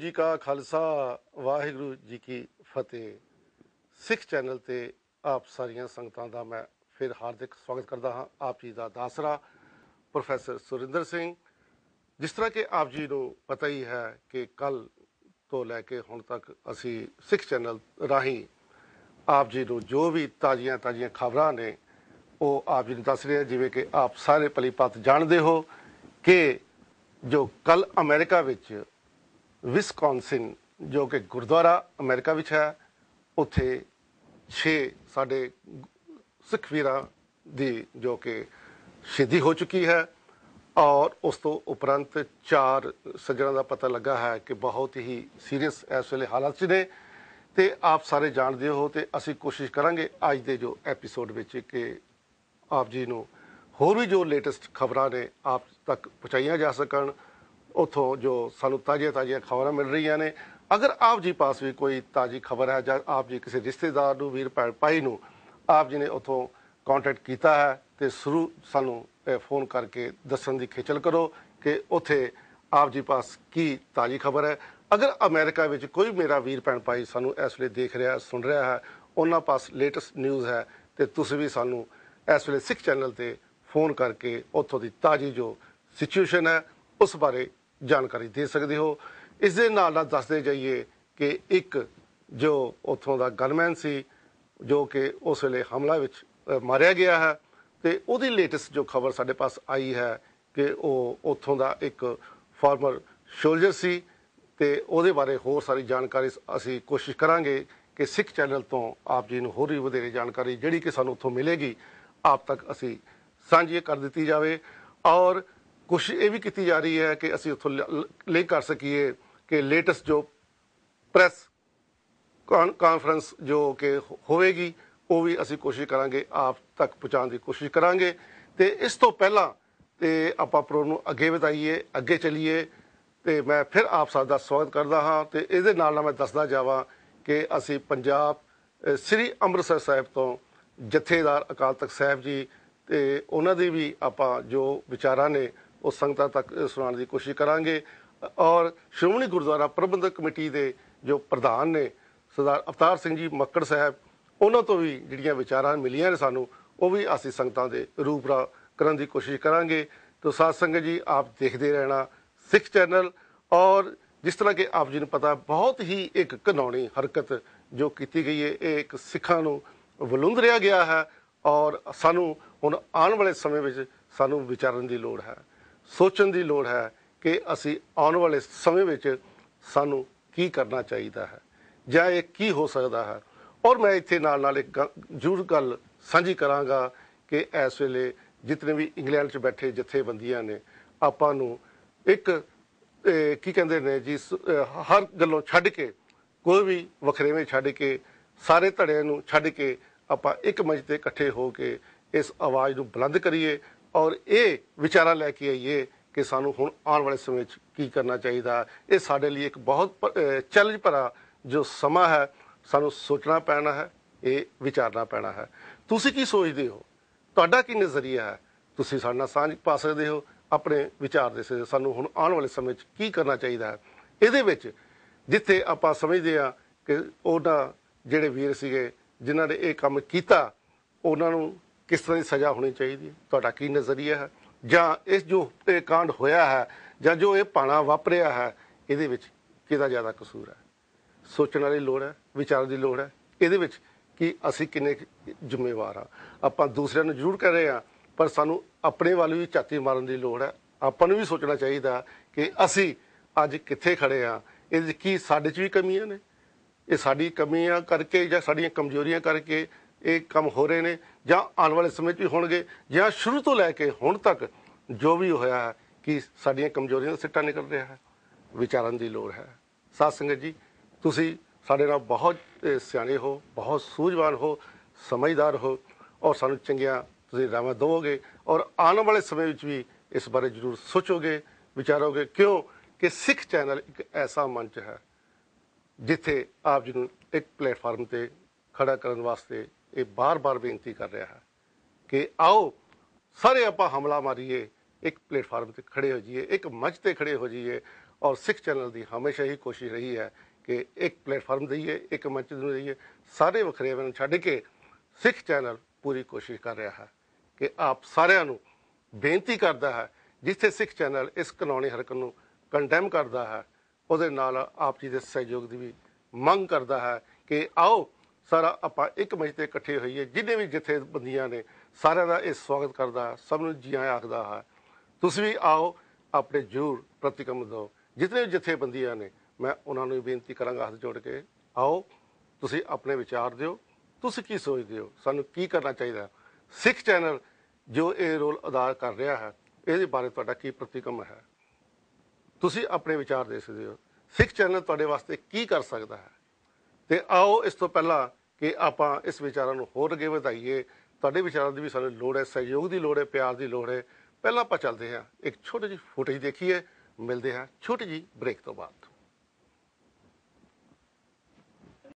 ਜੀ ਕਾ ਖਾਲਸਾ ਵਾਹਿਗੁਰੂ ਜੀ ਕੀ ਫਤਿਹ ਸਿੱਖ ਚੈਨਲ ਤੇ ਆਪ ਸਾਰੀਆਂ ਸੰਗਤਾਂ ਦਾ ਮੈਂ ਫਿਰ ਹਾਰਦਿਕ ਸਵਾਗਤ ਕਰਦਾ ਹਾਂ ਆਪ ਜੀ ਦਾ ਦਾਸਰਾ ਪ੍ਰੋਫੈਸਰ ਸੁਰਿੰਦਰ ਸਿੰਘ ਜਿਸ ਤਰ੍ਹਾਂ ਕਿ ਆਪ ਜੀ ਨੂੰ ਪਤਾ ਹੀ ਹੈ ਕਿ ਕੱਲ ਤੋਂ ਲੈ ਕੇ ਹੁਣ ਤੱਕ ਅਸੀਂ ਸਿੱਖ ਚੈਨਲ ਰਾਹੀਂ ਆਪ ਜੀ ਨੂੰ ਜੋ ਵੀ ਤਾਜ਼ੀਆਂ ਤਾਜ਼ੀਆਂ ਖਬਰਾਂ ਨੇ ਉਹ ਆਪ ਜੀ ਨੂੰ ਦੱਸ ਰਿਹਾ ਜਿਵੇਂ ਕਿ ਆਪ ਸਾਰੇ ਪਲੀਪਤ ਜਾਣਦੇ ਹੋ ਕਿ ਜੋ ਕੱਲ ਅਮਰੀਕਾ ਵਿੱਚ ਵਿਸਕੌਨਸਿਨ ਜੋ ਕਿ ਗੁਰਦੁਆਰਾ ਅਮਰੀਕਾ ਵਿੱਚ ਹੈ ਉੱਥੇ 6 ਸਾਡੇ ਸਿੱਖ ਵੀਰਾਂ ਦੀ ਜੋ ਕਿ ਸ਼ਹੀਦੀ ਹੋ ਚੁੱਕੀ ਹੈ ਔਰ ਉਸ ਤੋਂ ਉਪਰੰਤ ਚਾਰ ਸੱਜਣਾਂ ਦਾ ਪਤਾ ਲੱਗਾ ਹੈ ਕਿ ਬਹੁਤ ਹੀ ਸੀਰੀਅਸ ਇਸ ਵੇਲੇ ਹਾਲਾਤ 'ਚ ਨੇ ਤੇ ਆਪ ਸਾਰੇ ਜਾਣਦੇ ਹੋ ਤੇ ਅਸੀਂ ਕੋਸ਼ਿਸ਼ ਕਰਾਂਗੇ ਅੱਜ ਦੇ ਜੋ ਐਪੀਸੋਡ ਵਿੱਚ ਕਿ ਆਪ ਜੀ ਨੂੰ ਹੋਰ ਵੀ ਜੋ ਲੇਟੈਸਟ ਖਬਰਾਂ ਨੇ ਆਪ ਤੱਕ ਪਹੁੰਚਾਈਆਂ ਜਾ ਸਕਣ ਉਥੋਂ ਜੋ ਸਾਨੂੰ ਤਾਜ਼ੀਆਂ ਤਾਜ਼ੀਆਂ ਖਬਰਾਂ ਮਿਲ ਰਹੀਆਂ ਨੇ ਅਗਰ ਆਪ ਜੀ ਪਾਸ ਵੀ ਕੋਈ ਤਾਜ਼ੀ ਖਬਰ ਹੈ ਜਾਂ ਆਪ ਜੀ ਕਿਸੇ ਰਿਸ਼ਤੇਦਾਰ ਨੂੰ ਵੀਰ ਭੈਣ ਭਾਈ ਨੂੰ ਆਪ ਜੀ ਨੇ ਉਥੋਂ ਕੰਟੈਕਟ ਕੀਤਾ ਹੈ ਤੇ ਸ਼ੁਰੂ ਸਾਨੂੰ ਫੋਨ ਕਰਕੇ ਦੱਸਣ ਦੀ ਖੇਚਲ ਕਰੋ ਕਿ ਉਥੇ ਆਪ ਜੀ ਪਾਸ ਕੀ ਤਾਜ਼ੀ ਖਬਰ ਹੈ ਅਗਰ ਅਮਰੀਕਾ ਵਿੱਚ ਕੋਈ ਮੇਰਾ ਵੀਰ ਭੈਣ ਭਾਈ ਸਾਨੂੰ ਇਸ ਵੇਲੇ ਦੇਖ ਰਿਹਾ ਸੁਣ ਰਿਹਾ ਹੈ ਉਹਨਾਂ ਪਾਸ ਲੇਟੈਸਟ ਨਿਊਜ਼ ਹੈ ਤੇ ਤੁਸੀਂ ਵੀ ਸਾਨੂੰ ਇਸ ਵੇਲੇ ਸਿੱਖ ਚੈਨਲ ਤੇ ਫੋਨ ਕਰਕੇ ਉੱਥੋਂ ਦੀ ਤਾਜ਼ੀ ਜੋ ਸਿਚੁਏਸ਼ਨ ਹੈ ਉਸ ਬਾਰੇ ਜਾਣਕਾਰੀ ਦੇ ਸਕਦੇ ਹੋ ਇਸ ਦੇ ਨਾਲ ਨਾਲ ਦੱਸਦੇ ਜਾਈਏ ਕਿ ਇੱਕ ਜੋ ਉਥੋਂ ਦਾ ਗਨਮੈਨ ਸੀ ਜੋ ਕਿ ਉਸ ਵੇਲੇ ਹਮਲਾ ਵਿੱਚ ਮਾਰਿਆ ਗਿਆ ਹੈ ਤੇ ਉਹਦੀ ਲੇਟੈਸਟ ਜੋ ਖਬਰ ਸਾਡੇ ਪਾਸ ਆਈ ਹੈ ਕਿ ਉਹ ਉਥੋਂ ਦਾ ਇੱਕ ਫਾਰਮਰ ਸੋਲਜਰ ਸੀ ਤੇ ਉਹਦੇ ਬਾਰੇ ਹੋਰ ਸਾਰੀ ਜਾਣਕਾਰੀ ਅਸੀਂ ਕੋਸ਼ਿਸ਼ ਕਰਾਂਗੇ ਕਿ ਸਿੱਖ ਚੈਨਲ ਤੋਂ ਆਪ ਜੀ ਨੂੰ ਹੋਰ ਵੀ ਵਧੇਰੇ ਜਾਣਕਾਰੀ ਜਿਹੜੀ ਕਿ ਸਾਨੂੰ ਉਥੋਂ ਮਿਲੇਗੀ ਆਪ ਤੱਕ ਅਸੀਂ ਸਾਂਝੀ ਕਰ ਦਿੱਤੀ ਜਾਵੇ ਔਰ ਕੋਸ਼ਿਸ਼ ਇਹ ਵੀ ਕੀਤੀ ਜਾ ਰਹੀ ਹੈ ਕਿ ਅਸੀਂ ਉੱਥੋਂ ਲਿੰਕ ਕਰ ਸਕੀਏ ਕਿ ਲੇਟੈਸਟ ਜੋ ਪ੍ਰੈਸ ਕਾਨਫਰੰਸ ਜੋ ਕਿ ਹੋਵੇਗੀ ਉਹ ਵੀ ਅਸੀਂ ਕੋਸ਼ਿਸ਼ ਕਰਾਂਗੇ ਆਪ ਤੱਕ ਪਹੁੰਚਾਉਣ ਦੀ ਕੋਸ਼ਿਸ਼ ਕਰਾਂਗੇ ਤੇ ਇਸ ਤੋਂ ਪਹਿਲਾਂ ਤੇ ਆਪਾਂ ਪ੍ਰੋਗਰਾਮ ਨੂੰ ਅੱਗੇ ਵਧਾਈਏ ਅੱਗੇ ਚਲੀਏ ਤੇ ਮੈਂ ਫਿਰ ਆਪ ਸਭ ਦਾ ਸਵਾਗਤ ਕਰਦਾ ਹਾਂ ਤੇ ਇਹਦੇ ਨਾਲ ਨਾਲ ਮੈਂ ਦੱਸਦਾ ਜਾਵਾਂ ਕਿ ਅਸੀਂ ਪੰਜਾਬ ਸ੍ਰੀ ਅੰਮ੍ਰਿਤਸਰ ਸਾਹਿਬ ਤੋਂ ਜਥੇਦਾਰ ਅਕਾਲ ਤਖਤ ਸਾਹਿਬ ਜੀ ਤੇ ਉਹਨਾਂ ਦੀ ਵੀ ਆਪਾਂ ਜੋ ਵਿਚਾਰਾਂ ਨੇ ਉਹ ਸੰਗਤਾਂ ਤੱਕ ਸੁਣਾਉਣ ਦੀ ਕੋਸ਼ਿਸ਼ ਕਰਾਂਗੇ ਔਰ ਸ਼੍ਰੋਮਣੀ ਗੁਰਦੁਆਰਾ ਪ੍ਰਬੰਧਕ ਕਮੇਟੀ ਦੇ ਜੋ ਪ੍ਰਧਾਨ ਨੇ ਸਰਦਾਰ ਅਵਤਾਰ ਸਿੰਘ ਜੀ ਮੱਕੜ ਸਾਹਿਬ ਉਹਨਾਂ ਤੋਂ ਵੀ ਜਿਹੜੀਆਂ ਵਿਚਾਰਾਂ ਮਿਲੀਆਂ ਨੇ ਸਾਨੂੰ ਉਹ ਵੀ ਅਸੀਂ ਸੰਗਤਾਂ ਦੇ ਰੂਪਰਾ ਕਰਨ ਦੀ ਕੋਸ਼ਿਸ਼ ਕਰਾਂਗੇ ਤੋ ਸਾਧ ਸੰਗਤ ਜੀ ਆਪ ਦੇਖਦੇ ਰਹਿਣਾ ਸਿੱਖ ਚੈਨਲ ਔਰ ਜਿਸ ਤਰ੍ਹਾਂ ਕਿ ਆਪ ਜੀ ਨੂੰ ਪਤਾ ਬਹੁਤ ਹੀ ਇੱਕ ਕਨੌਣੀ ਹਰਕਤ ਜੋ ਕੀਤੀ ਗਈ ਹੈ ਇਹ ਇੱਕ ਸਿੱਖਾਂ ਨੂੰ ਵਲੁੰਦਰਿਆ ਗਿਆ ਹੈ ਔਰ ਸਾਨੂੰ ਹੁਣ ਆਉਣ ਵਾਲੇ ਸਮੇਂ ਵਿੱਚ ਸਾਨੂੰ ਵਿਚਾਰਨ ਦੀ ਲੋੜ ਹੈ ਸੋਚਣ ਦੀ ਲੋੜ ਹੈ ਕਿ ਅਸੀਂ ਆਉਣ ਵਾਲੇ ਸਮੇਂ ਵਿੱਚ ਸਾਨੂੰ ਕੀ ਕਰਨਾ ਚਾਹੀਦਾ ਹੈ ਜਾਂ ਇਹ ਕੀ ਹੋ ਸਕਦਾ ਹੈ ਔਰ ਮੈਂ ਇੱਥੇ ਨਾਲ ਨਾਲ ਇੱਕ ਜੁਰ ਗੱਲ ਸਾਂਝੀ ਕਰਾਂਗਾ ਕਿ ਇਸ ਵੇਲੇ ਜਿਤਨੇ ਵੀ ਇੰਗਲੈਂਡ 'ਚ ਬੈਠੇ ਜਥੇਬੰਦੀਆਂ ਨੇ ਆਪਾਂ ਨੂੰ ਇੱਕ ਕੀ ਕਹਿੰਦੇ ਨੇ ਜੀ ਹਰ ਗੱਲੋਂ ਛੱਡ ਕੇ ਕੋਈ ਵੀ ਵਖਰੇਵੇਂ ਛੱਡ ਕੇ ਸਾਰੇ ਧੜਿਆਂ ਨੂੰ ਛੱਡ ਕੇ ਆਪਾਂ ਇੱਕ ਮੰਚ ਤੇ ਇਕੱਠੇ ਹੋ ਕੇ ਇਸ ਆਵਾਜ਼ ਨੂੰ ਬੁਲੰਦ ਕਰੀਏ ਔਰ ਇਹ ਵਿਚਾਰਾ ਲੈ ਕੇ ਆਈਏ ਕਿ ਸਾਨੂੰ ਹੁਣ ਆਉਣ ਵਾਲੇ ਸਮੇਂ 'ਚ ਕੀ ਕਰਨਾ ਚਾਹੀਦਾ ਇਹ ਸਾਡੇ ਲਈ ਇੱਕ ਬਹੁਤ ਚੈਲੰਜ ਭਰਾ ਜੋ ਸਮਾਂ ਹੈ ਸਾਨੂੰ ਸੋਚਣਾ ਪੈਣਾ ਹੈ ਇਹ ਵਿਚਾਰਨਾ ਪੈਣਾ ਹੈ ਤੁਸੀਂ ਕੀ ਸੋਚਦੇ ਹੋ ਤੁਹਾਡਾ ਕੀ ਨਜ਼ਰੀਆ ਹੈ ਤੁਸੀਂ ਸਾਡੇ ਨਾਲ ਸਾਂਝ ਪਾ ਸਕਦੇ ਹੋ ਆਪਣੇ ਵਿਚਾਰ ਦੇ ਸਕਦੇ ਸਾਨੂੰ ਹੁਣ ਆਉਣ ਵਾਲੇ ਸਮੇਂ 'ਚ ਕੀ ਕਰਨਾ ਚਾਹੀਦਾ ਹੈ ਇਹਦੇ ਵਿੱਚ ਜਿੱਥੇ ਆਪਾਂ ਸਮਝਦੇ ਆ ਕਿ ਉਹਨਾਂ ਜਿਹੜੇ ਵੀਰ ਸੀਗੇ ਜਿਨ੍ਹਾਂ ਨੇ ਇਹ ਕੰਮ ਕੀਤਾ ਉਹਨਾਂ ਨੂੰ ਕਿਸ ਤਰ੍ਹਾਂ ਦੀ ਸਜ਼ਾ ਹੋਣੀ ਚਾਹੀਦੀ ਹੈ ਤੁਹਾਡਾ ਕੀ ਨਜ਼ਰੀਆ ਹੈ ਜਾਂ ਇਸ ਜੋ ਇਹ ਕਾਂਡ ਹੋਇਆ ਹੈ ਜਾਂ ਜੋ ਇਹ ਪਾਣਾ ਵਾਪਰਿਆ ਹੈ ਇਹਦੇ ਵਿੱਚ ਕਿਹਦਾ ਜ਼ਿਆਦਾ ਕਸੂਰ ਹੈ ਸੋਚਣ ਵਾਲੀ ਲੋੜ ਹੈ ਵਿਚਾਰ ਦੀ ਲੋੜ ਹੈ ਇਹਦੇ ਵਿੱਚ ਕਿ ਅਸੀਂ ਕਿੰਨੇ ਜ਼ਿੰਮੇਵਾਰ ਆ ਆਪਾਂ ਦੂਸਰਿਆਂ ਨੂੰ ਜ਼ਰੂਰ ਕਰ ਰਹੇ ਆ ਪਰ ਸਾਨੂੰ ਆਪਣੇ ਵੱਲ ਵੀ ਝਾਤੀ ਮਾਰਨ ਦੀ ਲੋੜ ਹੈ ਆਪਾਂ ਨੂੰ ਵੀ ਸੋਚਣਾ ਚਾਹੀਦਾ ਕਿ ਅਸੀਂ ਅੱਜ ਕਿੱਥੇ ਖੜੇ ਆ ਇਹ ਕੀ ਸਾਡੇ 'ਚ ਵੀ ਕਮੀਆਂ ਨੇ ਇਹ ਸਾਡੀ ਕਮੀਆਂ ਕਰਕੇ ਜਾਂ ਸਾਡੀਆਂ ਕਮਜ਼ੋਰੀਆਂ ਕਰਕੇ ਇਹ ਕੰਮ ਹੋ ਰਹੇ ਨੇ ਜਾਂ ਆਉਣ ਵਾਲੇ ਸਮੇਂ 'ਚ ਵੀ ਹੋਣਗੇ ਜਾਂ ਸ਼ੁਰੂ ਤੋਂ ਲੈ ਕੇ ਹੁਣ ਤੱਕ ਜੋ ਵੀ ਹੋਇਆ ਹੈ ਕਿ ਸਾਡੀਆਂ ਕਮਜ਼ੋਰੀਆਂ ਦਾ ਸਿੱਟਾ ਨਿਕਲ ਰਿਹਾ ਹੈ ਵਿਚਾਰਨ ਦੀ ਲੋੜ ਹੈ ਸਾਧ ਸੰਗਤ ਜੀ ਤੁਸੀਂ ਸਾਡੇ ਨਾਲ ਬਹੁਤ ਸਿਆਣੇ ਹੋ ਬਹੁਤ ਸੂਝਵਾਨ ਹੋ ਸਮਝਦਾਰ ਹੋ ਔਰ ਸਾਨੂੰ ਚੰਗੀਆਂ ਤੁਸੀਂ ਰਾਵਾਂ ਦਿਵੋਗੇ ਔਰ ਆਉਣ ਵਾਲੇ ਸਮੇਂ ਵਿੱਚ ਵੀ ਇਸ ਬਾਰੇ ਜ਼ਰੂਰ ਸੋਚੋਗੇ ਵਿਚਾਰੋਗੇ ਕਿਉਂ ਕਿ ਸਿੱਖ ਚੈਨਲ ਇੱਕ ਐਸਾ ਮੰਚ ਹੈ ਜਿੱਥੇ ਆਪ ਜੀ ਨੂੰ ਇੱਕ ਪਲੇਟਫਾਰਮ ਤੇ ਖੜਾ ਕਰਨ ਵਾਸਤੇ ਇਹ ਬਾਰ-ਬਾਰ ਬੇਨਤੀ ਕਰ ਰਿਹਾ ਹੈ ਕਿ ਆਓ ਸਾਰੇ ਆਪਾਂ ਹਮਲਾ ਮਾਰੀਏ ਇੱਕ ਪਲੇਟਫਾਰਮ ਤੇ ਖੜੇ ਹੋ ਜਾਈਏ ਇੱਕ ਮੰਚ ਤੇ ਖੜੇ ਹੋ ਜਾਈਏ ਔਰ ਸਿੱਖ ਚੈਨਲ ਦੀ ਹਮੇਸ਼ਾ ਹੀ ਕੋਸ਼ਿਸ਼ ਰਹੀ ਹੈ ਕਿ ਇੱਕ ਪਲੇਟਫਾਰਮ ਦਈਏ ਇੱਕ ਮੰਚ ਨੂੰ ਦਈਏ ਸਾਰੇ ਵਖਰੇ ਨੂੰ ਛੱਡ ਕੇ ਸਿੱਖ ਚੈਨਲ ਪੂਰੀ ਕੋਸ਼ਿਸ਼ ਕਰ ਰਿਹਾ ਹੈ ਕਿ ਆਪ ਸਾਰਿਆਂ ਨੂੰ ਬੇਨਤੀ ਕਰਦਾ ਹੈ ਜਿੱਥੇ ਸਿੱਖ ਚੈਨਲ ਇਸ ਕਾਨੂੰਨੀ ਹਰਕਤ ਨੂੰ ਕੰਡੈਮ ਕਰਦਾ ਹੈ ਉਹਦੇ ਨਾਲ ਆਪ ਜੀ ਦੇ ਸਹਿਯੋਗ ਦੀ ਵੀ ਮੰਗ ਕਰਦਾ ਹੈ ਕਿ ਆਓ ਸਾਰਾ ਆਪਾਂ ਇੱਕ ਮੰਚ ਤੇ ਇਕੱਠੇ ਹੋਈਏ ਜਿੱਦੇ ਵੀ ਜਿੱਥੇ ਬੰਦੀਆਂ ਨੇ ਸਾਰਿਆਂ ਦਾ ਇਹ ਸਵਾਗਤ ਕਰਦਾ ਸਭ ਨੂੰ ਜੀ ਆਇਆਂ ਆਖਦਾ ਹੈ ਤੁਸੀਂ ਵੀ ਆਓ ਆਪਣੇ ਜੂਰ ਪ੍ਰਤੀਕਮ ਦਿਓ ਜਿਤਨੇ ਜਿੱਥੇ ਬੰਦੀਆਂ ਨੇ ਮੈਂ ਉਹਨਾਂ ਨੂੰ ਬੇਨਤੀ ਕਰਾਂਗਾ ਹੱਥ ਜੋੜ ਕੇ ਆਓ ਤੁਸੀਂ ਆਪਣੇ ਵਿਚਾਰ ਦਿਓ ਤੁਸੀਂ ਕੀ ਸੋਚਦੇ ਹੋ ਸਾਨੂੰ ਕੀ ਕਰਨਾ ਚਾਹੀਦਾ ਸਿੱਖ ਚੈਨਲ ਜੋ ਇਹ ਰੋਲ ਅਦਾ ਕਰ ਰਿਹਾ ਹੈ ਇਹਦੇ ਬਾਰੇ ਤੁਹਾਡਾ ਕੀ ਪ੍ਰਤੀਕਮ ਹੈ ਤੁਸੀਂ ਆਪਣੇ ਵਿਚਾਰ ਦੇ ਸਕਦੇ ਹੋ ਸਿੱਖ ਚੈਨਲ ਤੁਹਾਡੇ ਵਾਸਤੇ ਕੀ ਕਰ ਸਕਦਾ ਹੈ ਤੇ ਆਓ ਇਸ ਤੋਂ ਪਹਿਲਾਂ ਕਿ ਆਪਾਂ ਇਸ ਵਿਚਾਰਾਂ ਨੂੰ ਹੋਰ ਅੱਗੇ ਵਧਾਈਏ ਤੁਹਾਡੇ ਵਿਚਾਰਾਂ ਦੀ ਵੀ ਸਾਨੂੰ ਲੋੜ ਹੈ ਸਹਿਯੋਗ ਦੀ ਲੋੜ ਹੈ ਪਿਆਰ ਦੀ ਲੋੜ ਹੈ ਪਹਿਲਾਂ ਆਪਾਂ ਚੱਲਦੇ ਹਾਂ ਇੱਕ ਛੋਟੀ ਜਿਹੀ ਫੁਟੇਜ ਦੇਖੀਏ ਮਿਲਦੇ ਹਾਂ ਛੋਟੀ ਜਿਹੀ ਬ੍ਰੇਕ ਤੋਂ ਬਾਅਦ